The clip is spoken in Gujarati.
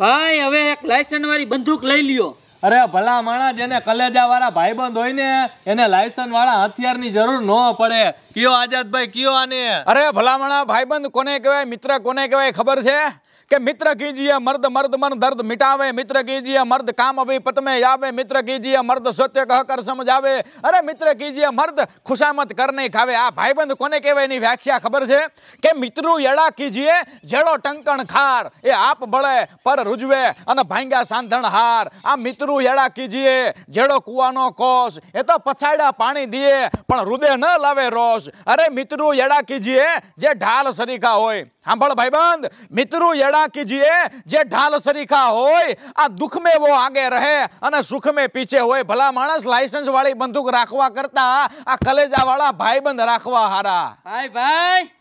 ભાઈ હવે એક લાયસન વાળી બંદૂક લઈ લ્યો અરે ભલા માણા જેને કલેજા વાળા ભાઈ બંધ હોય ને એને લાયસન વાળા હથિયાર ની જરૂર ન પડે કયો ભાઈ કયો આને અરે ભલા માણા ભાઈ બંધ કોને કહેવાય મિત્ર કોને કહેવાય ખબર છે કે મિત્ર કીજીએ મર્દ મર્દ મન દર્દ મિટાવે મિત્ર કીજીએ મર્દ કામ અભી પતમે આવે મિત્ર કીજીએ મર્દ સત્ય કહકર સમજાવે અરે મિત્ર કીજીએ મર્દ ખુશામત કર નહીં ખાવે આ ભાઈબંધ કોને કહેવાય એની વ્યાખ્યા ખબર છે કે મિત્રો એડા કીજીએ જેડો ટંકણ ખાર એ આપ બળે પર રૂજવે અને ભાંગ્યા સાંધણ હાર આ મિત્રો એડા કીજીએ જેડો કુવાનો કોષ એ તો પછાડ્યા પાણી દીએ પણ હૃદય ન લાવે રોષ અરે મિત્રો એડા કીજીએ જે ઢાલ સરીખા હોય સાંભળ ભાઈબંધ મિત્રો એડા કીજીએ જે ઢાલ સરીખા હોય આ દુઃખ મેં વો આગે રહે અને સુખ મેં પીછે હોય ભલા માણસ લાયસન્સ વાળી બંદૂક રાખવા કરતા આ કલેજા વાળા ભાઈબંધ રાખવા હારા ભાઈ ભાઈ